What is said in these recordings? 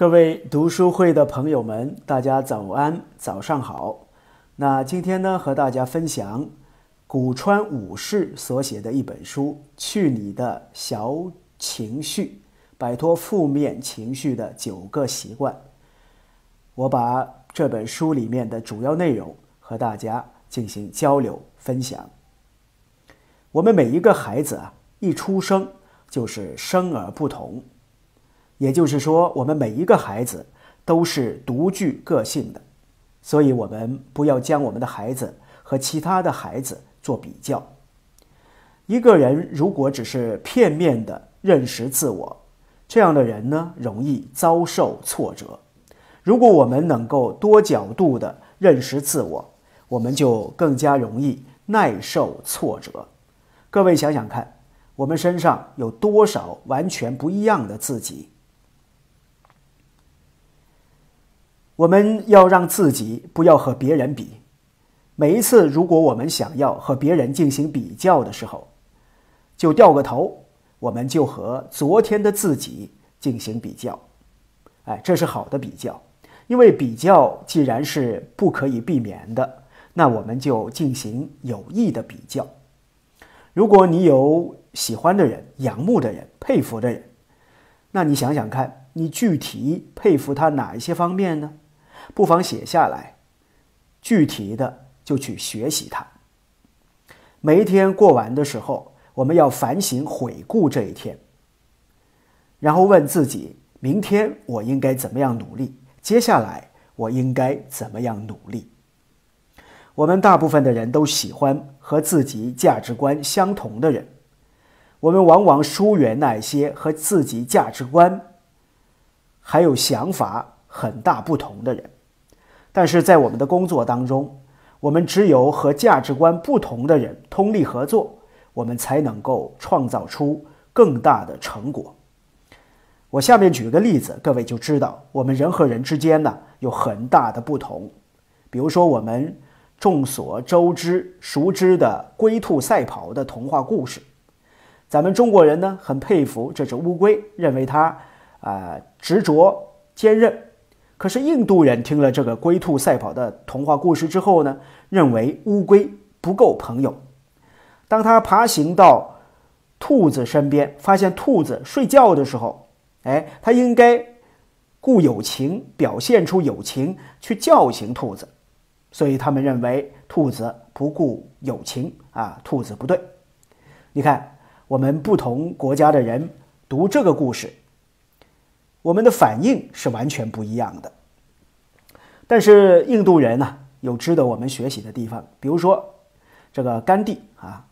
各位读书会的朋友们，大家早安，早上好。那今天呢，和大家分享古川武士所写的一本书《去你的小情绪，摆脱负面情绪的九个习惯》。我把这本书里面的主要内容和大家进行交流分享。我们每一个孩子啊，一出生就是生而不同。也就是说，我们每一个孩子都是独具个性的，所以，我们不要将我们的孩子和其他的孩子做比较。一个人如果只是片面的认识自我，这样的人呢，容易遭受挫折。如果我们能够多角度的认识自我，我们就更加容易耐受挫折。各位想想看，我们身上有多少完全不一样的自己？我们要让自己不要和别人比。每一次，如果我们想要和别人进行比较的时候，就掉个头，我们就和昨天的自己进行比较。哎，这是好的比较，因为比较既然是不可以避免的，那我们就进行有益的比较。如果你有喜欢的人、仰慕的人、佩服的人，那你想想看，你具体佩服他哪一些方面呢？不妨写下来，具体的就去学习它。每一天过完的时候，我们要反省、回顾这一天，然后问自己：明天我应该怎么样努力？接下来我应该怎么样努力？我们大部分的人都喜欢和自己价值观相同的人，我们往往疏远那些和自己价值观还有想法很大不同的人。但是在我们的工作当中，我们只有和价值观不同的人通力合作，我们才能够创造出更大的成果。我下面举个例子，各位就知道我们人和人之间呢有很大的不同。比如说，我们众所周知、熟知的龟兔赛跑的童话故事，咱们中国人呢很佩服这只乌龟，认为它啊执着、坚韧。可是印度人听了这个龟兔赛跑的童话故事之后呢，认为乌龟不够朋友。当他爬行到兔子身边，发现兔子睡觉的时候，哎，他应该顾友情，表现出友情去叫醒兔子。所以他们认为兔子不顾友情啊，兔子不对。你看，我们不同国家的人读这个故事。我们的反应是完全不一样的，但是印度人呢有值得我们学习的地方，比如说这个甘地啊，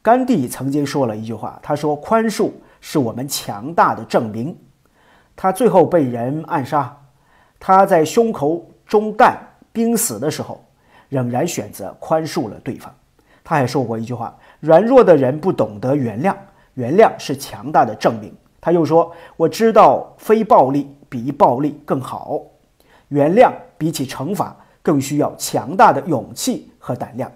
甘地曾经说了一句话，他说：“宽恕是我们强大的证明。”他最后被人暗杀，他在胸口中弹濒死的时候，仍然选择宽恕了对方。他还说过一句话：“软弱的人不懂得原谅，原谅是强大的证明。”他又说：“我知道非暴力比暴力更好，原谅比起惩罚更需要强大的勇气和胆量。”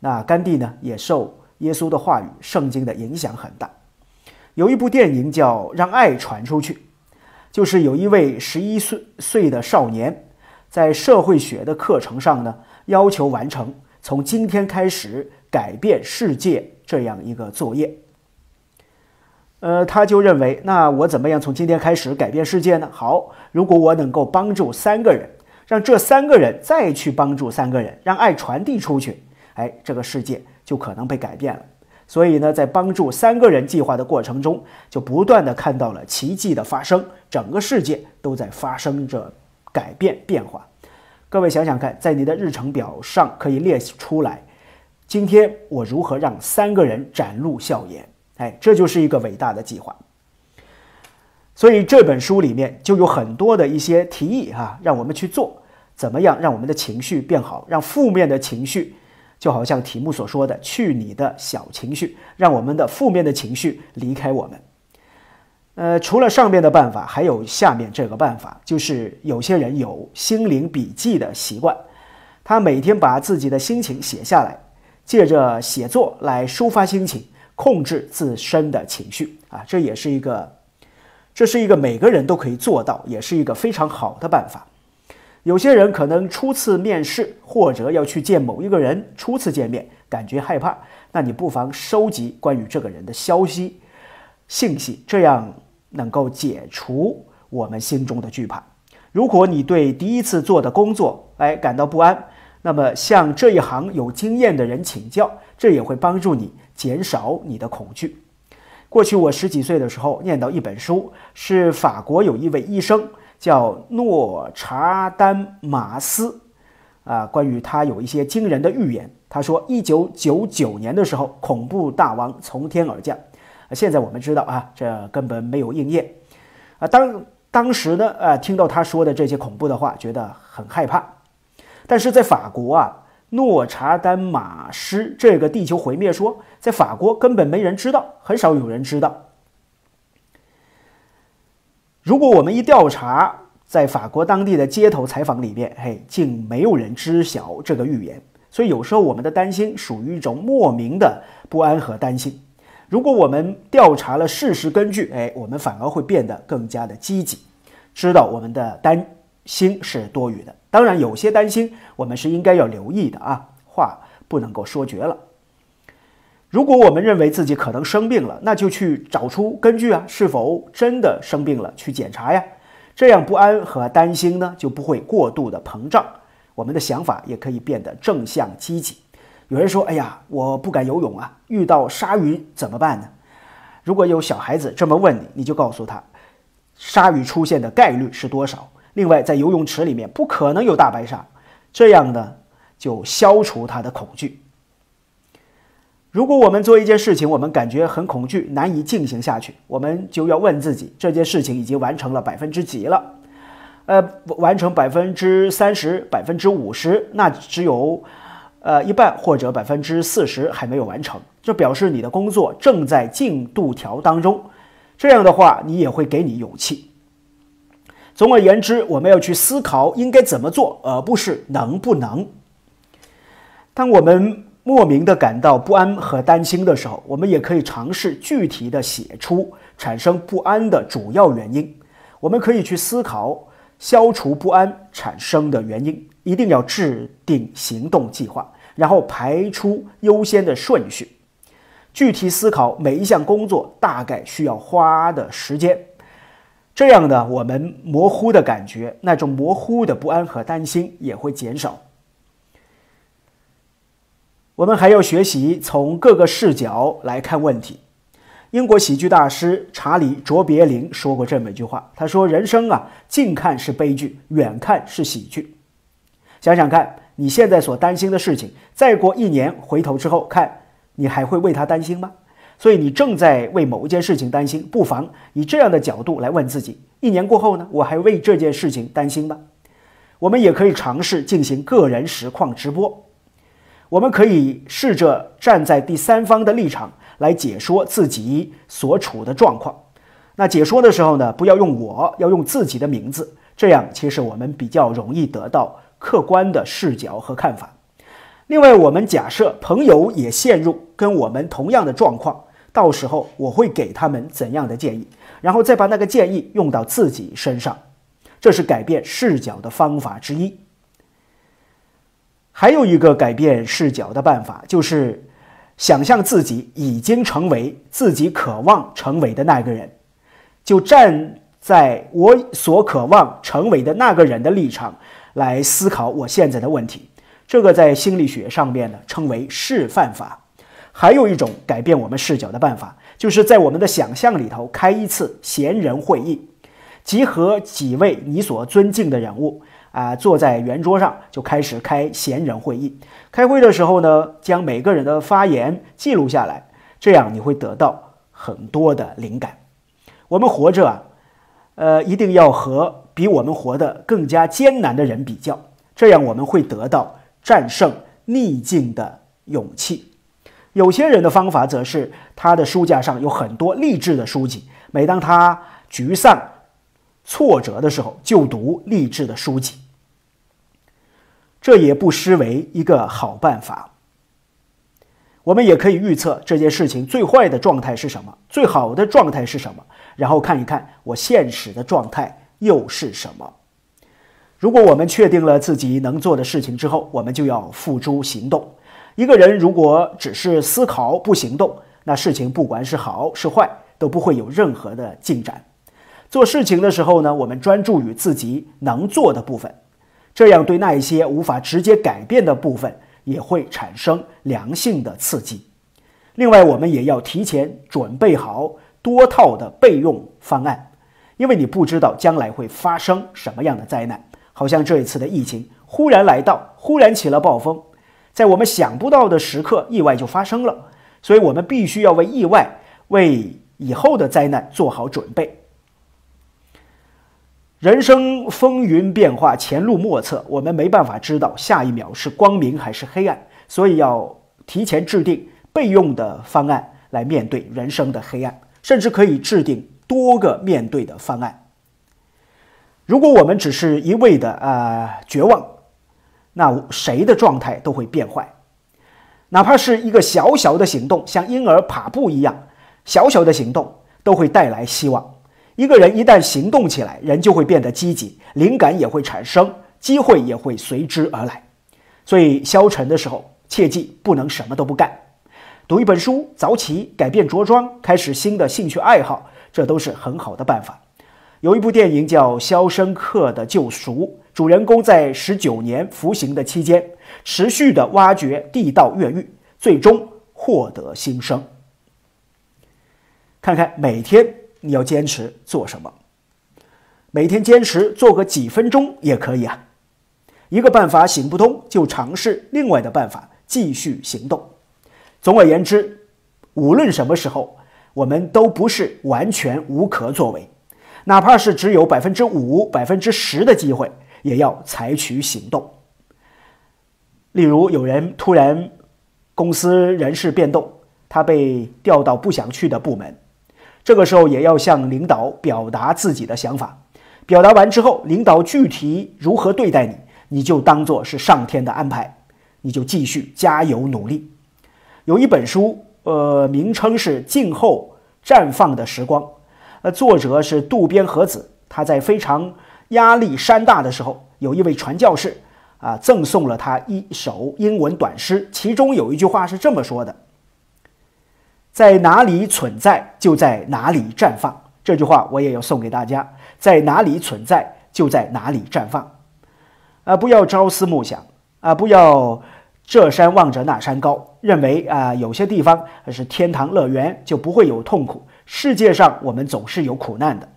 那甘地呢，也受耶稣的话语、圣经的影响很大。有一部电影叫《让爱传出去》，就是有一位十一岁岁的少年，在社会学的课程上呢，要求完成从今天开始改变世界这样一个作业。呃，他就认为，那我怎么样从今天开始改变世界呢？好，如果我能够帮助三个人，让这三个人再去帮助三个人，让爱传递出去，哎，这个世界就可能被改变了。所以呢，在帮助三个人计划的过程中，就不断的看到了奇迹的发生，整个世界都在发生着改变变化。各位想想看，在你的日程表上可以列出来，今天我如何让三个人展露笑颜。哎，这就是一个伟大的计划，所以这本书里面就有很多的一些提议哈，让我们去做，怎么样让我们的情绪变好，让负面的情绪，就好像题目所说的“去你的小情绪”，让我们的负面的情绪离开我们。呃，除了上面的办法，还有下面这个办法，就是有些人有心灵笔记的习惯，他每天把自己的心情写下来，借着写作来抒发心情。控制自身的情绪啊，这也是一个，这是一个每个人都可以做到，也是一个非常好的办法。有些人可能初次面试或者要去见某一个人，初次见面感觉害怕，那你不妨收集关于这个人的消息信息，这样能够解除我们心中的惧怕。如果你对第一次做的工作哎感到不安，那么向这一行有经验的人请教，这也会帮助你。减少你的恐惧。过去我十几岁的时候，念到一本书，是法国有一位医生叫诺查丹马斯，啊，关于他有一些惊人的预言。他说，一九九九年的时候，恐怖大王从天而降。现在我们知道啊，这根本没有应验。啊，当当时呢，啊，听到他说的这些恐怖的话，觉得很害怕。但是在法国啊。诺查丹马斯这个地球毁灭说，在法国根本没人知道，很少有人知道。如果我们一调查，在法国当地的街头采访里面，嘿，竟没有人知晓这个预言。所以有时候我们的担心属于一种莫名的不安和担心。如果我们调查了事实根据，哎，我们反而会变得更加的积极，知道我们的担心是多余的。当然，有些担心，我们是应该要留意的啊，话不能够说绝了。如果我们认为自己可能生病了，那就去找出根据啊，是否真的生病了去检查呀，这样不安和担心呢就不会过度的膨胀，我们的想法也可以变得正向积极。有人说：“哎呀，我不敢游泳啊，遇到鲨鱼怎么办呢？”如果有小孩子这么问你，你就告诉他，鲨鱼出现的概率是多少。另外，在游泳池里面不可能有大白鲨，这样呢就消除他的恐惧。如果我们做一件事情，我们感觉很恐惧，难以进行下去，我们就要问自己：这件事情已经完成了百分之几了？呃，完成百分之三十、百分之五十，那只有呃一半或者百分之四十还没有完成，这表示你的工作正在进度条当中。这样的话，你也会给你勇气。总而言之，我们要去思考应该怎么做，而不是能不能。当我们莫名的感到不安和担心的时候，我们也可以尝试具体的写出产生不安的主要原因。我们可以去思考消除不安产生的原因，一定要制定行动计划，然后排出优先的顺序，具体思考每一项工作大概需要花的时间。这样的，我们模糊的感觉，那种模糊的不安和担心也会减少。我们还要学习从各个视角来看问题。英国喜剧大师查理卓别林说过这么一句话，他说：“人生啊，近看是悲剧，远看是喜剧。”想想看，你现在所担心的事情，再过一年回头之后看，你还会为他担心吗？所以你正在为某一件事情担心，不妨以这样的角度来问自己：一年过后呢，我还为这件事情担心吗？我们也可以尝试进行个人实况直播，我们可以试着站在第三方的立场来解说自己所处的状况。那解说的时候呢，不要用“我”，要用自己的名字，这样其实我们比较容易得到客观的视角和看法。另外，我们假设朋友也陷入跟我们同样的状况。到时候我会给他们怎样的建议，然后再把那个建议用到自己身上，这是改变视角的方法之一。还有一个改变视角的办法，就是想象自己已经成为自己渴望成为的那个人，就站在我所渴望成为的那个人的立场来思考我现在的问题。这个在心理学上面呢称为示范法。还有一种改变我们视角的办法，就是在我们的想象里头开一次闲人会议，集合几位你所尊敬的人物啊，坐在圆桌上就开始开闲人会议。开会的时候呢，将每个人的发言记录下来，这样你会得到很多的灵感。我们活着啊，呃，一定要和比我们活得更加艰难的人比较，这样我们会得到战胜逆境的勇气。有些人的方法则是，他的书架上有很多励志的书籍，每当他沮丧、挫折的时候，就读励志的书籍，这也不失为一个好办法。我们也可以预测这件事情最坏的状态是什么，最好的状态是什么，然后看一看我现实的状态又是什么。如果我们确定了自己能做的事情之后，我们就要付诸行动。一个人如果只是思考不行动，那事情不管是好是坏都不会有任何的进展。做事情的时候呢，我们专注于自己能做的部分，这样对那一些无法直接改变的部分也会产生良性的刺激。另外，我们也要提前准备好多套的备用方案，因为你不知道将来会发生什么样的灾难。好像这一次的疫情忽然来到，忽然起了暴风。在我们想不到的时刻，意外就发生了，所以我们必须要为意外、为以后的灾难做好准备。人生风云变化，前路莫测，我们没办法知道下一秒是光明还是黑暗，所以要提前制定备用的方案来面对人生的黑暗，甚至可以制定多个面对的方案。如果我们只是一味的啊绝望。那谁的状态都会变坏，哪怕是一个小小的行动，像婴儿爬步一样，小小的行动都会带来希望。一个人一旦行动起来，人就会变得积极，灵感也会产生，机会也会随之而来。所以消沉的时候，切记不能什么都不干。读一本书，早起，改变着装，开始新的兴趣爱好，这都是很好的办法。有一部电影叫《肖申克的救赎》。主人公在十九年服刑的期间，持续的挖掘地道越狱，最终获得新生。看看每天你要坚持做什么，每天坚持做个几分钟也可以啊。一个办法行不通，就尝试另外的办法继续行动。总而言之，无论什么时候，我们都不是完全无可作为，哪怕是只有百分之五、百分之十的机会。也要采取行动。例如，有人突然公司人事变动，他被调到不想去的部门，这个时候也要向领导表达自己的想法。表达完之后，领导具体如何对待你，你就当做是上天的安排，你就继续加油努力。有一本书，呃，名称是《静候绽放的时光》，呃，作者是渡边和子，他在非常。压力山大的时候，有一位传教士啊赠送了他一首英文短诗，其中有一句话是这么说的：“在哪里存在，就在哪里绽放。”这句话我也要送给大家：“在哪里存在，就在哪里绽放。”啊，不要朝思暮想啊，不要这山望着那山高，认为啊有些地方是天堂乐园就不会有痛苦。世界上我们总是有苦难的。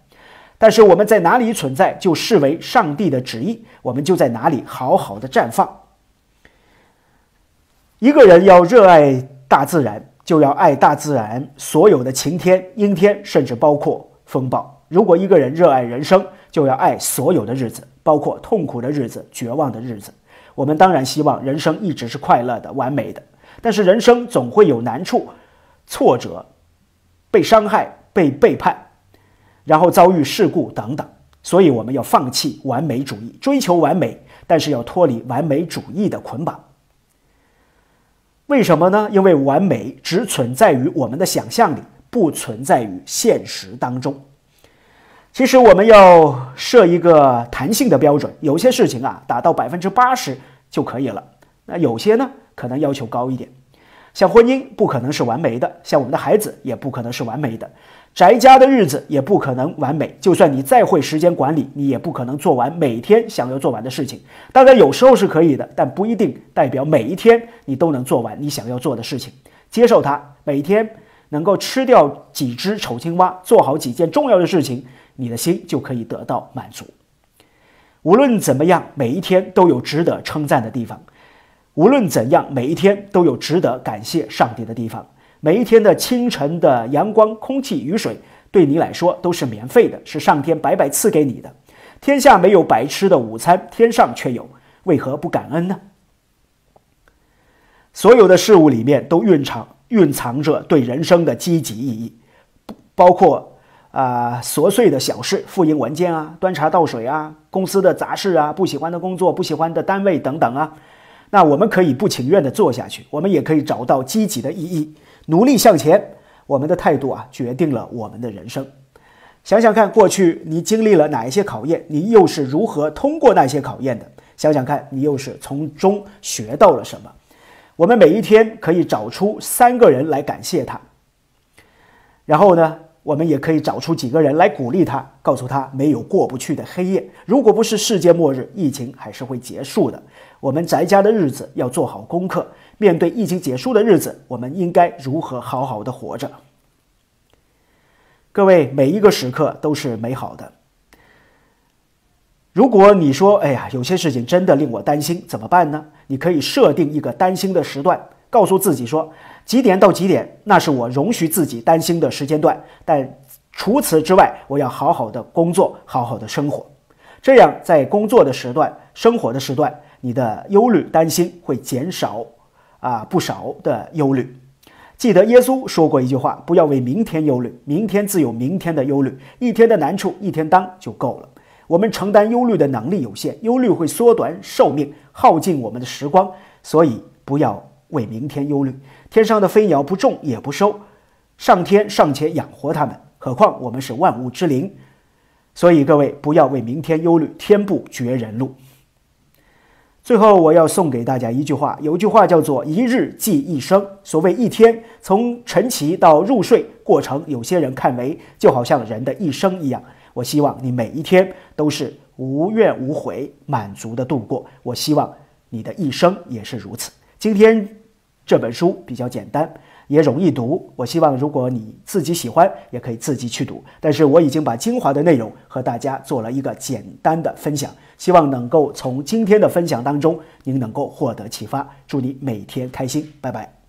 但是我们在哪里存在，就视为上帝的旨意，我们就在哪里好好的绽放。一个人要热爱大自然，就要爱大自然所有的晴天、阴天，甚至包括风暴。如果一个人热爱人生，就要爱所有的日子，包括痛苦的日子、绝望的日子。我们当然希望人生一直是快乐的、完美的，但是人生总会有难处、挫折、被伤害、被背叛。然后遭遇事故等等，所以我们要放弃完美主义，追求完美，但是要脱离完美主义的捆绑。为什么呢？因为完美只存在于我们的想象力，不存在于现实当中。其实我们要设一个弹性的标准，有些事情啊，达到百分之八十就可以了。那有些呢，可能要求高一点。像婚姻不可能是完美的，像我们的孩子也不可能是完美的。宅家的日子也不可能完美，就算你再会时间管理，你也不可能做完每天想要做完的事情。当然有时候是可以的，但不一定代表每一天你都能做完你想要做的事情。接受它，每天能够吃掉几只丑青蛙，做好几件重要的事情，你的心就可以得到满足。无论怎么样，每一天都有值得称赞的地方；无论怎样，每一天都有值得感谢上帝的地方。每一天的清晨的阳光、空气、雨水，对你来说都是免费的，是上天白白赐给你的。天下没有白吃的午餐，天上却有，为何不感恩呢？所有的事物里面都蕴藏蕴藏着对人生的积极意义，包括啊琐碎的小事，复印文件啊，端茶倒水啊，公司的杂事啊，不喜欢的工作，不喜欢的单位等等啊。那我们可以不情愿的做下去，我们也可以找到积极的意义，努力向前。我们的态度啊，决定了我们的人生。想想看，过去你经历了哪一些考验，你又是如何通过那些考验的？想想看，你又是从中学到了什么？我们每一天可以找出三个人来感谢他，然后呢，我们也可以找出几个人来鼓励他，告诉他没有过不去的黑夜。如果不是世界末日，疫情还是会结束的。我们宅家的日子要做好功课。面对疫情结束的日子，我们应该如何好好的活着？各位，每一个时刻都是美好的。如果你说：“哎呀，有些事情真的令我担心，怎么办呢？”你可以设定一个担心的时段，告诉自己说：“几点到几点，那是我容许自己担心的时间段。”但除此之外，我要好好的工作，好好的生活。这样，在工作的时段、生活的时段。你的忧虑担心会减少啊不少的忧虑。记得耶稣说过一句话：“不要为明天忧虑，明天自有明天的忧虑。一天的难处一天当就够了。我们承担忧虑的能力有限，忧虑会缩短寿命，耗尽我们的时光。所以不要为明天忧虑。天上的飞鸟不种也不收，上天尚且养活它们，何况我们是万物之灵？所以各位不要为明天忧虑，天不绝人路。”最后，我要送给大家一句话。有句话叫做“一日即一生”。所谓一天，从晨起到入睡过程，有些人看为就好像人的一生一样。我希望你每一天都是无怨无悔、满足的度过。我希望你的一生也是如此。今天这本书比较简单。也容易读。我希望如果你自己喜欢，也可以自己去读。但是我已经把精华的内容和大家做了一个简单的分享，希望能够从今天的分享当中您能够获得启发。祝你每天开心，拜拜。